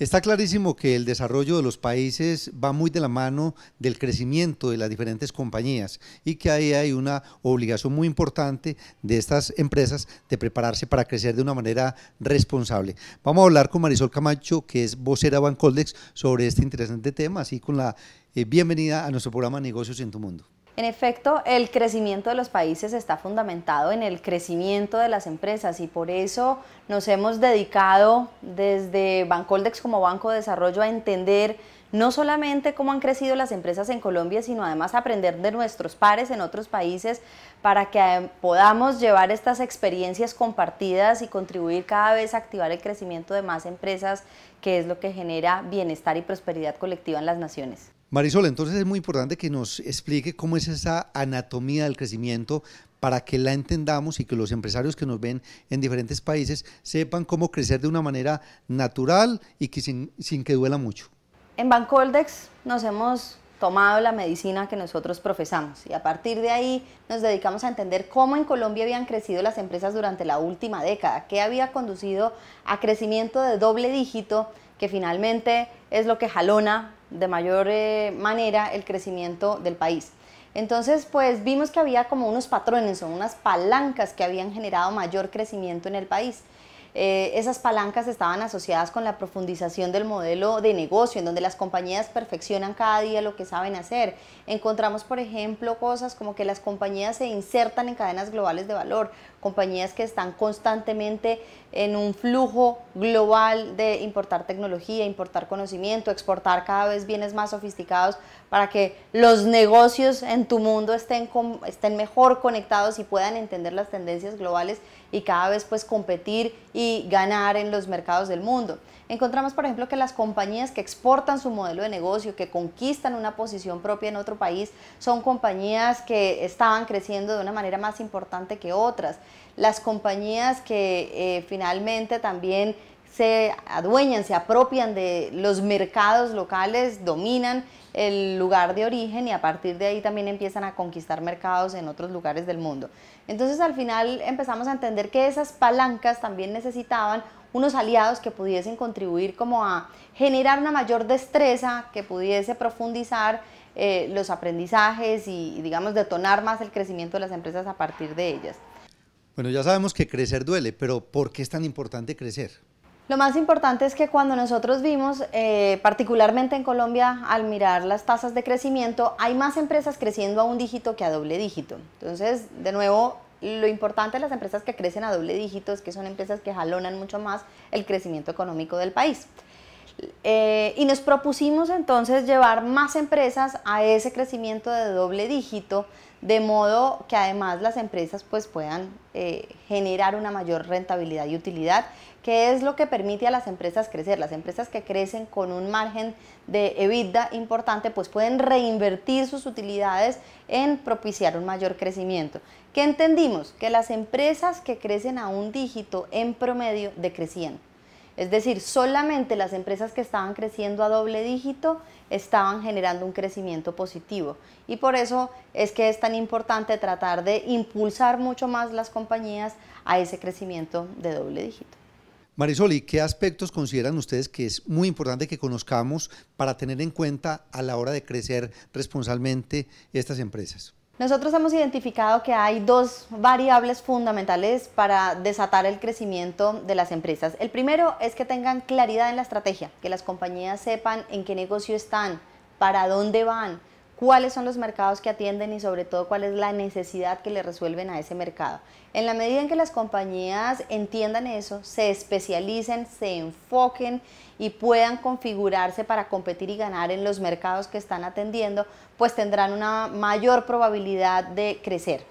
Está clarísimo que el desarrollo de los países va muy de la mano del crecimiento de las diferentes compañías y que ahí hay una obligación muy importante de estas empresas de prepararse para crecer de una manera responsable. Vamos a hablar con Marisol Camacho, que es vocera Bancoldex, sobre este interesante tema, así con la eh, bienvenida a nuestro programa Negocios en tu Mundo. En efecto, el crecimiento de los países está fundamentado en el crecimiento de las empresas y por eso nos hemos dedicado desde Bancoldex como Banco de Desarrollo a entender no solamente cómo han crecido las empresas en Colombia, sino además aprender de nuestros pares en otros países para que eh, podamos llevar estas experiencias compartidas y contribuir cada vez a activar el crecimiento de más empresas, que es lo que genera bienestar y prosperidad colectiva en las naciones. Marisol, entonces es muy importante que nos explique cómo es esa anatomía del crecimiento para que la entendamos y que los empresarios que nos ven en diferentes países sepan cómo crecer de una manera natural y que sin, que duela mucho. En Bancoldex nos hemos tomado la medicina que nosotros profesamos y a partir de ahí nos dedicamos a entender cómo en Colombia habían crecido las empresas durante la última década, qué había conducido a crecimiento de doble dígito, que finalmente es lo que jalona de mayor eh, manera el crecimiento del país. Entonces, pues vimos que había como unos patrones o unas palancas que habían generado mayor crecimiento en el país. Eh, esas palancas estaban asociadas con la profundización del modelo de negocio, en donde las compañías perfeccionan cada día lo que saben hacer. Encontramos, por ejemplo, cosas como que las compañías se insertan en cadenas globales de valor, compañías que están constantemente en un flujo global de importar tecnología, importar conocimiento, exportar cada vez bienes más sofisticados para que los negocios en tu mundo estén, mejor conectados y puedan entender las tendencias globales y cada vez pues competir y ganar en los mercados del mundo encontramos, por ejemplo, que las compañías que exportan su modelo de negocio, que conquistan una posición propia en otro país, son compañías que estaban creciendo de una manera más importante que otras. Las compañías que eh, finalmente también se adueñan, se apropian de los mercados locales, dominan el lugar de origen y a partir de ahí también empiezan a conquistar mercados en otros lugares del mundo. Entonces al final empezamos a entender que esas palancas también necesitaban unos aliados que pudiesen contribuir como a generar una mayor destreza, que pudiese profundizar eh, los aprendizajes y, y digamos detonar más el crecimiento de las empresas a partir de ellas. Bueno, ya sabemos que crecer duele, pero ¿por qué es tan importante crecer? Lo más importante es que cuando nosotros vimos, eh, particularmente en Colombia, al mirar las tasas de crecimiento, hay más empresas creciendo a un dígito que a doble dígito. Entonces, de nuevo, lo importante de las empresas que crecen a doble dígito es que son empresas que jalonan mucho más el crecimiento económico del país. Eh, y nos propusimos entonces llevar más empresas a ese crecimiento de doble dígito de modo que además las empresas pues, puedan eh, generar una mayor rentabilidad y utilidad, que es lo que permite a las empresas crecer. Las empresas que crecen con un margen de EBITDA importante pues pueden reinvertir sus utilidades en propiciar un mayor crecimiento. ¿Qué entendimos? Que las empresas que crecen a un dígito en promedio decrecían es decir, solamente las empresas que estaban creciendo a doble dígito estaban generando un crecimiento positivo. Y por eso es que es tan importante tratar de impulsar mucho más las compañías a ese crecimiento de doble dígito. Marisol, qué aspectos consideran ustedes que es muy importante que conozcamos para tener en cuenta a la hora de crecer responsablemente estas empresas? Nosotros hemos identificado que hay dos variables fundamentales para desatar el crecimiento de las empresas. El primero es que tengan claridad en la estrategia, que las compañías sepan en qué negocio están, para dónde van, cuáles son los mercados que atienden y sobre todo cuál es la necesidad que le resuelven a ese mercado. En la medida en que las compañías entiendan eso, se especialicen, se enfoquen y puedan configurarse para competir y ganar en los mercados que están atendiendo, pues tendrán una mayor probabilidad de crecer.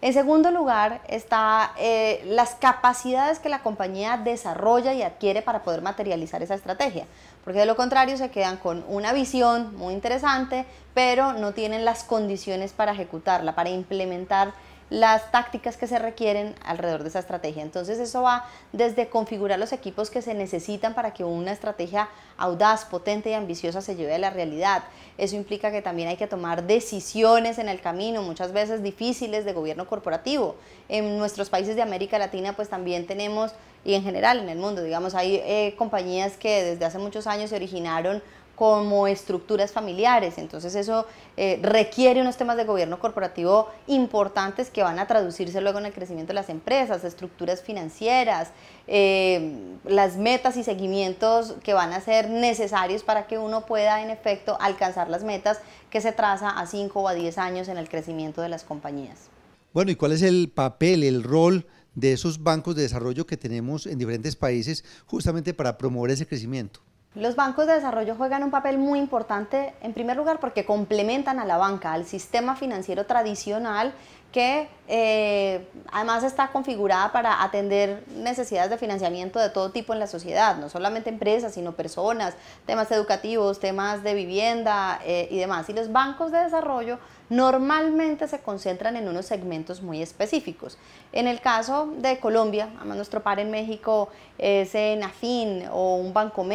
En segundo lugar están eh, las capacidades que la compañía desarrolla y adquiere para poder materializar esa estrategia porque de lo contrario se quedan con una visión muy interesante, pero no tienen las condiciones para ejecutarla, para implementar las tácticas que se requieren alrededor de esa estrategia. Entonces eso va desde configurar los equipos que se necesitan para que una estrategia audaz, potente y ambiciosa se lleve a la realidad. Eso implica que también hay que tomar decisiones en el camino, muchas veces difíciles de gobierno corporativo. En nuestros países de América Latina pues también tenemos y en general en el mundo. Digamos, hay eh, compañías que desde hace muchos años se originaron como estructuras familiares. Entonces eso eh, requiere unos temas de gobierno corporativo importantes que van a traducirse luego en el crecimiento de las empresas, estructuras financieras, eh, las metas y seguimientos que van a ser necesarios para que uno pueda en efecto alcanzar las metas que se traza a 5 o a 10 años en el crecimiento de las compañías. Bueno, ¿y cuál es el papel, el rol de esos bancos de desarrollo que tenemos en diferentes países justamente para promover ese crecimiento? Los bancos de desarrollo juegan un papel muy importante, en primer lugar, porque complementan a la banca, al sistema financiero tradicional que eh, además está configurada para atender necesidades de financiamiento de todo tipo en la sociedad, no solamente empresas, sino personas, temas educativos, temas de vivienda eh, y demás. Y los bancos de desarrollo normalmente se concentran en unos segmentos muy específicos. En el caso de Colombia, además nuestro par en México es en Afin o un Banco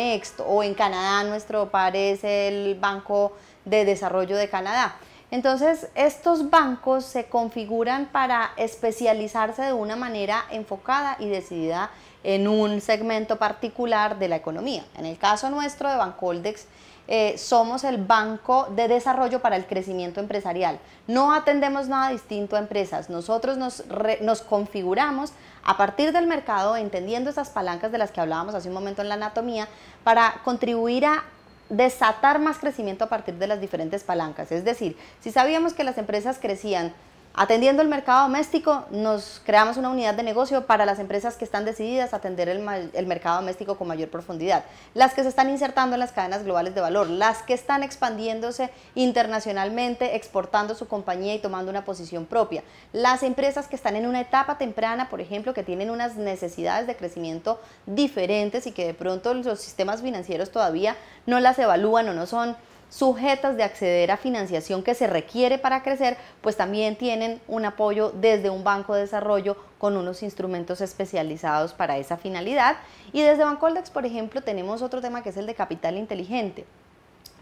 o en Canadá nuestro par es el Banco de Desarrollo de Canadá. Entonces, estos bancos se configuran para especializarse de una manera enfocada y decidida en un segmento particular de la economía. En el caso nuestro de Bancoldex, eh, somos el banco de desarrollo para el crecimiento empresarial. No atendemos nada distinto a empresas. Nosotros nos configuramos a partir del mercado, entendiendo esas palancas de las que hablábamos hace un momento en la anatomía, para contribuir a desatar más crecimiento a partir de las diferentes palancas. Es decir, si sabíamos que las empresas crecían Atendiendo el mercado doméstico, nos creamos una unidad de negocio para las empresas que están decididas a atender el, mercado doméstico con mayor profundidad, las que se están insertando en las cadenas globales de valor, las que están expandiéndose internacionalmente, exportando su compañía y tomando una posición propia, las empresas que están en una etapa temprana, por ejemplo, que tienen unas necesidades de crecimiento diferentes y que de pronto los sistemas financieros todavía no las evalúan o no son sujetas de acceder a financiación que se requiere para crecer, pues también tienen un apoyo desde un banco de desarrollo con unos instrumentos especializados para esa finalidad. Y desde Bancoldex, por ejemplo, tenemos otro tema que es el de capital inteligente.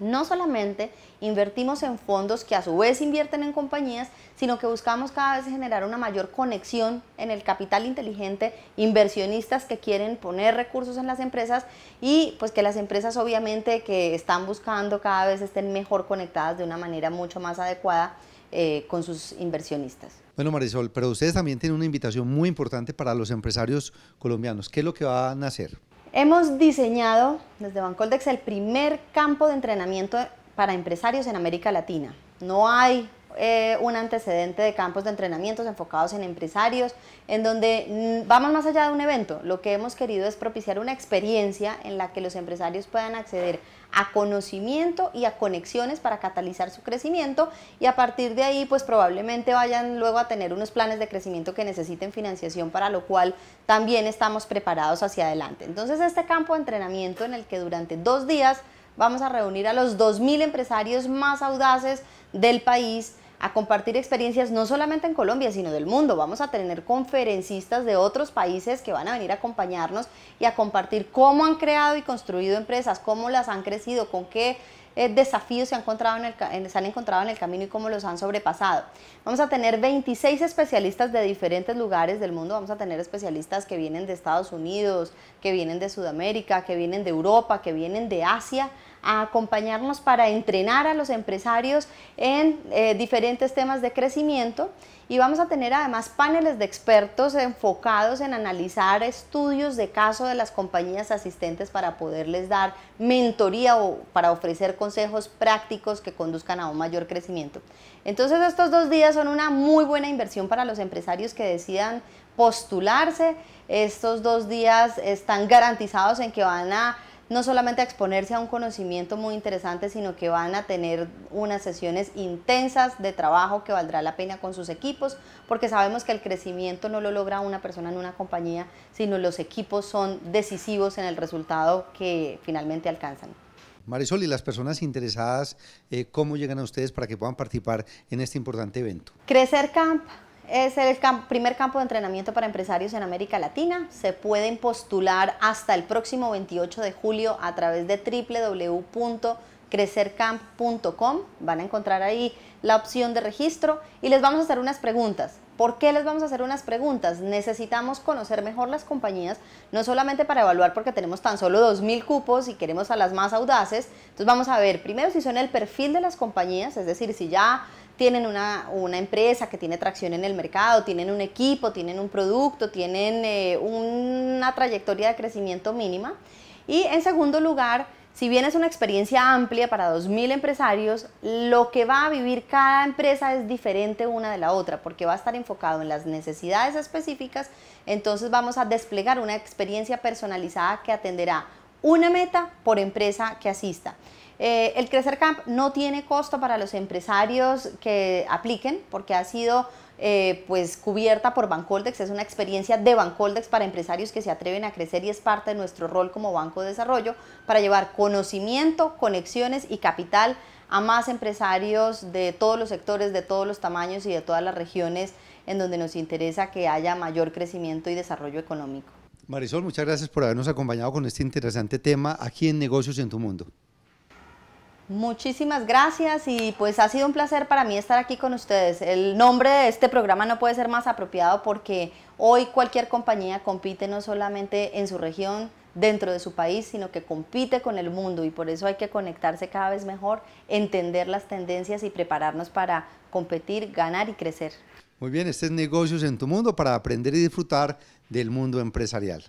No solamente invertimos en fondos que a su vez invierten en compañías, sino que buscamos cada vez generar una mayor conexión en el capital inteligente, inversionistas que quieren poner recursos en las empresas y pues que las empresas obviamente que están buscando cada vez estén mejor conectadas de una manera mucho más adecuada eh, con sus inversionistas. Bueno, Marisol, pero ustedes también tienen una invitación muy importante para los empresarios colombianos. ¿Qué es lo que van a hacer? Hemos diseñado desde Bancoldex el primer campo de entrenamiento para empresarios en América Latina. No hay eh, un antecedente de campos de entrenamientos enfocados en empresarios, en donde mm, vamos más allá de un evento. Lo que hemos querido es propiciar una experiencia en la que los empresarios puedan acceder a conocimiento y a conexiones para catalizar su crecimiento y a partir de ahí pues probablemente vayan luego a tener unos planes de crecimiento que necesiten financiación para lo cual también estamos preparados hacia adelante. Entonces este campo de entrenamiento en el que durante dos días vamos a reunir a los 2.000 empresarios más audaces del país a compartir experiencias no solamente en Colombia, sino del mundo. Vamos a tener conferencistas de otros países que van a venir a acompañarnos y a compartir cómo han creado y construido empresas, cómo las han crecido, con qué eh, desafíos se han, encontrado en el, se han encontrado en el camino y cómo los han sobrepasado. Vamos a tener 26 especialistas de diferentes lugares del mundo, vamos a tener especialistas que vienen de Estados Unidos, que vienen de Sudamérica, que vienen de Europa, que vienen de Asia, a acompañarnos para entrenar a los empresarios en eh, diferentes temas de crecimiento y vamos a tener además paneles de expertos enfocados en analizar estudios de caso de las compañías asistentes para poderles dar mentoría o para ofrecer consejos prácticos que conduzcan a un mayor crecimiento. Entonces estos dos días son una muy buena inversión para los empresarios que decidan postularse. Estos dos días están garantizados en que van a no solamente a exponerse a un conocimiento muy interesante, sino que van a tener unas sesiones intensas de trabajo que valdrá la pena con sus equipos, porque sabemos que el crecimiento no lo logra una persona en una compañía, sino los equipos son decisivos en el resultado que finalmente alcanzan. Marisol, y las personas interesadas, eh, ¿cómo llegan a ustedes para que puedan participar en este importante evento? Crecer Camp es el primer campo de entrenamiento para empresarios en América Latina. Se pueden postular hasta el próximo 28 de julio a través de www.crecercamp.com. Van a encontrar ahí la opción de registro y les vamos a hacer unas preguntas. ¿Por qué les vamos a hacer unas preguntas? Necesitamos conocer mejor las compañías, no solamente para evaluar porque tenemos tan solo 2.000 cupos y queremos a las más audaces. Entonces vamos a ver primero si son el perfil de las compañías, es decir, si ya tienen una, empresa que tiene tracción en el mercado, tienen un equipo, tienen un producto, tienen eh, una trayectoria de crecimiento mínima. Y en segundo lugar, si bien es una experiencia amplia para 2.000 empresarios, lo que va a vivir cada empresa es diferente una de la otra, porque va a estar enfocado en las necesidades específicas, entonces vamos a desplegar una experiencia personalizada que atenderá una meta por empresa que asista. Eh, el Crecer Camp no tiene costo para los empresarios que apliquen porque ha sido eh, pues cubierta por Bancoldex, es una experiencia de Bancoldex para empresarios que se atreven a crecer y es parte de nuestro rol como Banco de Desarrollo para llevar conocimiento, conexiones y capital a más empresarios de todos los sectores, de todos los tamaños y de todas las regiones en donde nos interesa que haya mayor crecimiento y desarrollo económico. Marisol, muchas gracias por habernos acompañado con este interesante tema aquí en Negocios en tu Mundo. Muchísimas gracias y pues ha sido un placer para mí estar aquí con ustedes. El nombre de este programa no puede ser más apropiado porque hoy cualquier compañía compite no solamente en su región, dentro de su país, sino que compite con el mundo y por eso hay que conectarse cada vez mejor, entender las tendencias y prepararnos para competir, ganar y crecer. Muy bien, este es Negocios en tu Mundo para aprender y disfrutar del mundo empresarial.